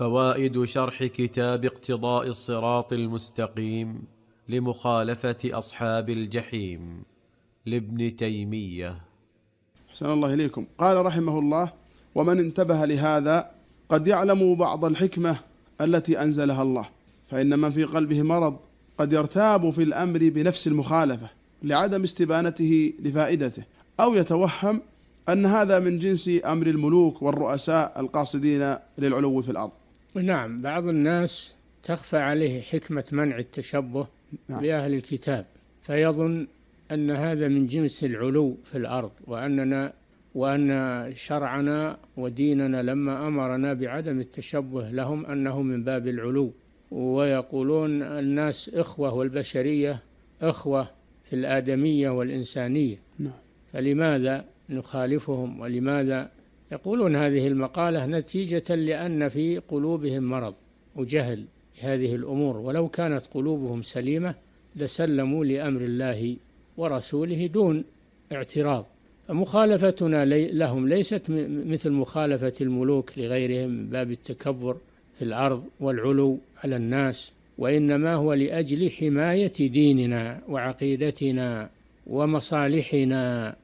فوائد شرح كتاب اقتضاء الصراط المستقيم لمخالفه اصحاب الجحيم لابن تيميه احسن الله اليكم قال رحمه الله ومن انتبه لهذا قد يعلم بعض الحكمه التي انزلها الله فان من في قلبه مرض قد يرتاب في الامر بنفس المخالفه لعدم استبانته لفائدته او يتوهم ان هذا من جنس امر الملوك والرؤساء القاصدين للعلو في الارض نعم بعض الناس تخفى عليه حكمة منع التشبه نعم. بأهل الكتاب فيظن أن هذا من جنس العلو في الأرض وأننا وأن شرعنا وديننا لما أمرنا بعدم التشبه لهم أنه من باب العلو ويقولون الناس إخوة والبشرية إخوة في الآدمية والإنسانية نعم. فلماذا نخالفهم ولماذا يقولون هذه المقالة نتيجة لأن في قلوبهم مرض وجهل هذه الأمور ولو كانت قلوبهم سليمة لسلموا لأمر الله ورسوله دون اعتراض فمخالفتنا لهم ليست مثل مخالفة الملوك لغيرهم من باب التكبر في الأرض والعلو على الناس وإنما هو لأجل حماية ديننا وعقيدتنا ومصالحنا